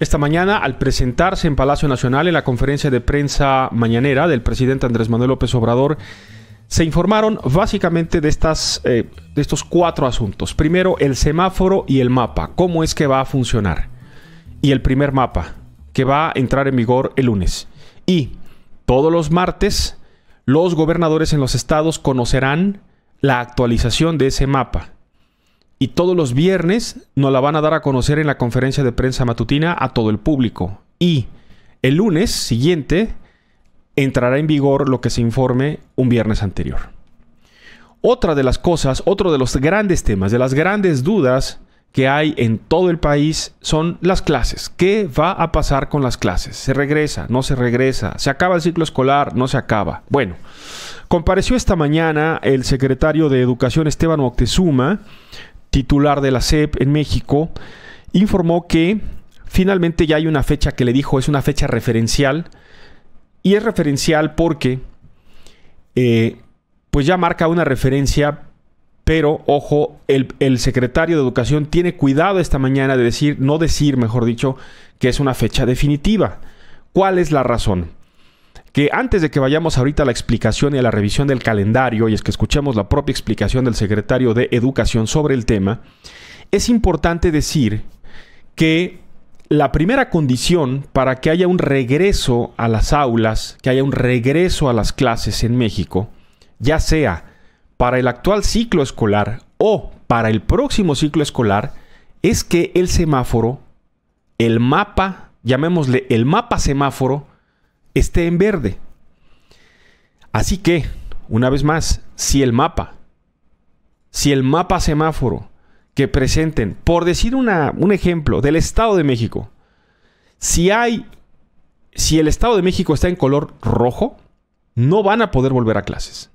Esta mañana, al presentarse en Palacio Nacional en la conferencia de prensa mañanera del presidente Andrés Manuel López Obrador, se informaron básicamente de, estas, eh, de estos cuatro asuntos. Primero, el semáforo y el mapa. ¿Cómo es que va a funcionar? Y el primer mapa, que va a entrar en vigor el lunes. Y todos los martes, los gobernadores en los estados conocerán la actualización de ese mapa y todos los viernes nos la van a dar a conocer en la conferencia de prensa matutina a todo el público. Y el lunes siguiente entrará en vigor lo que se informe un viernes anterior. Otra de las cosas, otro de los grandes temas, de las grandes dudas que hay en todo el país son las clases. ¿Qué va a pasar con las clases? ¿Se regresa? ¿No se regresa? ¿Se acaba el ciclo escolar? ¿No se acaba? Bueno, compareció esta mañana el secretario de Educación Esteban Moctezuma titular de la SEP en México, informó que finalmente ya hay una fecha que le dijo es una fecha referencial y es referencial porque eh, pues ya marca una referencia pero ojo, el, el, secretario de Educación tiene cuidado esta mañana de decir, no decir, mejor dicho, que es una fecha definitiva. ¿Cuál es la razón? que antes de que vayamos ahorita a la explicación y a la revisión del calendario, y es que escuchemos la propia explicación del secretario de Educación sobre el tema, es importante decir que la primera condición para que haya un regreso a las aulas, que haya un regreso a las clases en México, ya sea para el actual ciclo escolar o para el próximo ciclo escolar, es que el semáforo, el mapa, llamémosle el mapa semáforo, esté en verde. Así que, una vez más, si el mapa, si el mapa semáforo que presenten, por decir un ejemplo, del Estado de México, si hay, si el Estado de México está en color rojo, no van a poder volver a clases.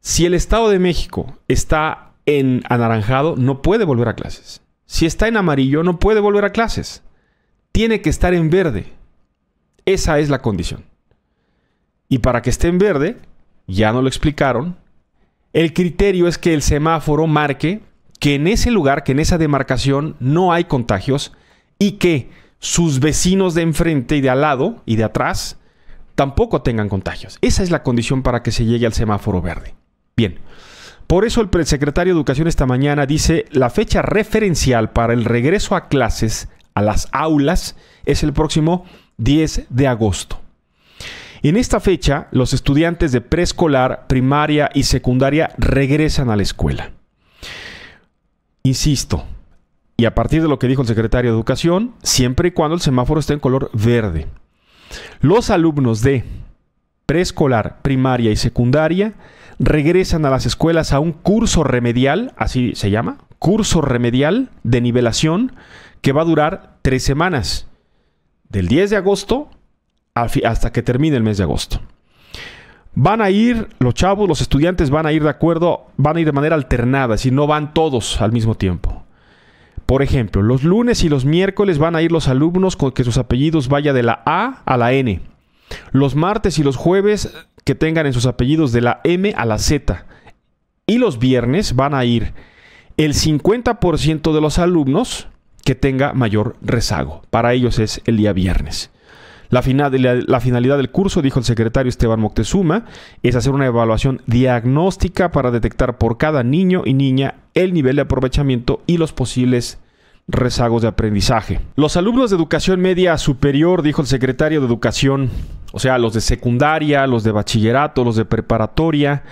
Si el Estado de México está en anaranjado, no puede volver a clases. Si está en amarillo, no puede volver a clases. Tiene que estar en verde. Esa es la condición. Y para que esté en verde, ya no lo explicaron, el criterio es que el semáforo marque que en ese lugar, que en esa demarcación no hay contagios y que sus vecinos de enfrente y de al lado y de atrás tampoco tengan contagios. Esa es la condición para que se llegue al semáforo verde. Bien, por eso el secretario de Educación esta mañana dice la fecha referencial para el regreso a clases a las aulas es el próximo 10 de agosto. En esta fecha, los estudiantes de preescolar, primaria y secundaria regresan a la escuela. Insisto, y a partir de lo que dijo el secretario de Educación, siempre y cuando el semáforo esté en color verde. Los alumnos de preescolar, primaria y secundaria regresan a las escuelas a un curso remedial, así se llama, curso remedial de nivelación que va a durar tres semanas del 10 de agosto hasta que termine el mes de agosto. Van a ir los chavos, los estudiantes van a ir de acuerdo, van a ir de manera alternada, Si no van todos al mismo tiempo. Por ejemplo, los lunes y los miércoles van a ir los alumnos con que sus apellidos vaya de la A a la N. Los martes y los jueves que tengan en sus apellidos de la M a la Z. Y los viernes van a ir el 50% de los alumnos que tenga mayor rezago. Para ellos es el día viernes. La, la, finalidad del curso, dijo el secretario Esteban Moctezuma, es hacer una evaluación diagnóstica para detectar por cada niño y niña el nivel de aprovechamiento y los posibles rezagos de aprendizaje. Los alumnos de educación media superior, dijo el secretario de educación, o sea, los de secundaria, los de bachillerato, los de preparatoria,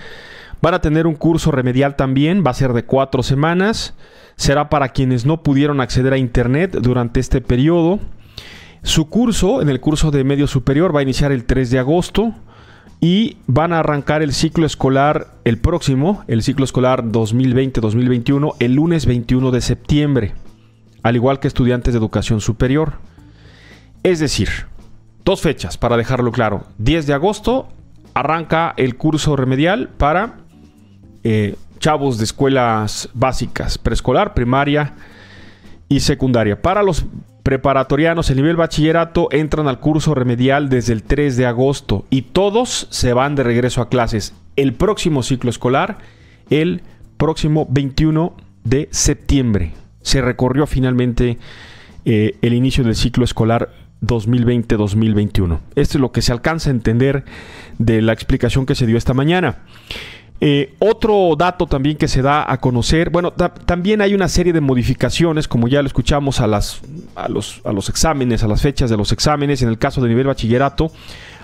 Van a tener un curso remedial también, va a ser de cuatro semanas. Será para quienes no pudieron acceder a Internet durante este periodo. Su curso, en el curso de medio superior, va a iniciar el 3 de agosto y van a arrancar el ciclo escolar el próximo, el ciclo escolar 2020-2021, el lunes 21 de septiembre, al igual que estudiantes de educación superior. Es decir, dos fechas para dejarlo claro. 10 de agosto arranca el curso remedial para eh, chavos de escuelas básicas, preescolar, primaria y secundaria. Para los preparatorianos, el nivel bachillerato entran al curso remedial desde el 3 de agosto y todos se van de regreso a clases el próximo ciclo escolar, el próximo 21 de septiembre. Se recorrió finalmente eh, el inicio del ciclo escolar 2020-2021. Esto es lo que se alcanza a entender de la explicación que se dio esta mañana. Eh, otro dato también que se da a conocer, bueno, también hay una serie de modificaciones, como ya lo escuchamos, a, las, a, los, a los exámenes, a las fechas de los exámenes, en el caso de nivel bachillerato,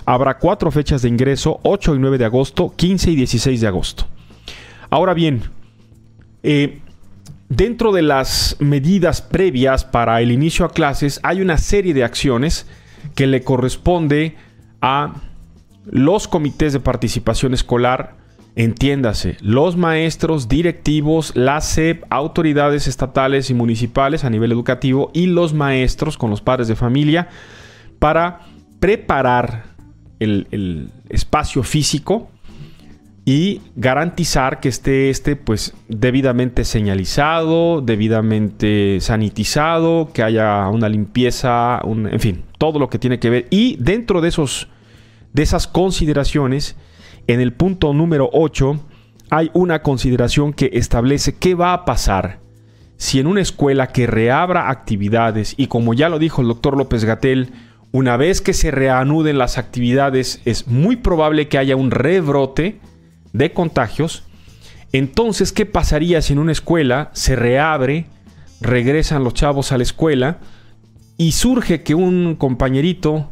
habrá cuatro fechas de ingreso, 8 y 9 de agosto, 15 y 16 de agosto. Ahora bien, eh, dentro de las medidas previas para el inicio a clases, hay una serie de acciones que le corresponde a los comités de participación escolar, Entiéndase, los maestros, directivos, la SEP, autoridades estatales y municipales a nivel educativo y los maestros con los padres de familia para preparar el, espacio físico y garantizar que esté este pues debidamente señalizado, debidamente sanitizado, que haya una limpieza, en fin, todo lo que tiene que ver. Y dentro de, esos, de esas consideraciones, en el punto número 8 hay una consideración que establece qué va a pasar si en una escuela que reabra actividades, y como ya lo dijo el doctor López Gatel, una vez que se reanuden las actividades es muy probable que haya un rebrote de contagios, entonces, ¿qué pasaría si en una escuela se reabre, regresan los chavos a la escuela y surge que un compañerito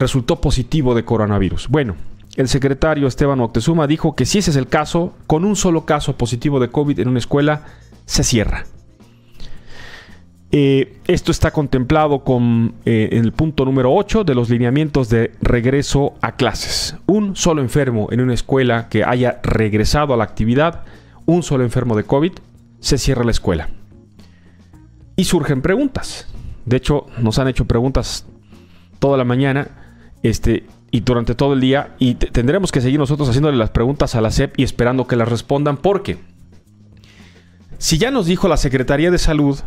resultó positivo de coronavirus? Bueno, el secretario Esteban Moctezuma dijo que si ese es el caso, con un solo caso positivo de COVID en una escuela, se cierra. Eh, esto está contemplado con, eh, en el punto número 8 de los lineamientos de regreso a clases. Un solo enfermo en una escuela que haya regresado a la actividad, un solo enfermo de COVID, se cierra la escuela. Y surgen preguntas. De hecho, nos han hecho preguntas toda la mañana. Este, y durante todo el día y tendremos que seguir nosotros haciéndole las preguntas a la SEP y esperando que las respondan porque si ya nos dijo la Secretaría de Salud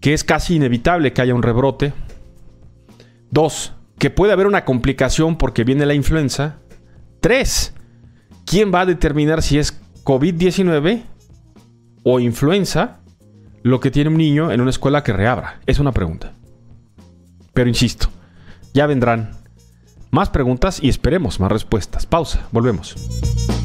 que es casi inevitable que haya un rebrote, dos, que puede haber una complicación porque viene la influenza, tres, ¿quién va a determinar si es COVID-19 o influenza lo que tiene un niño en una escuela que reabra? Es una pregunta. Pero insisto, ya vendrán más preguntas y esperemos más respuestas. Pausa, volvemos.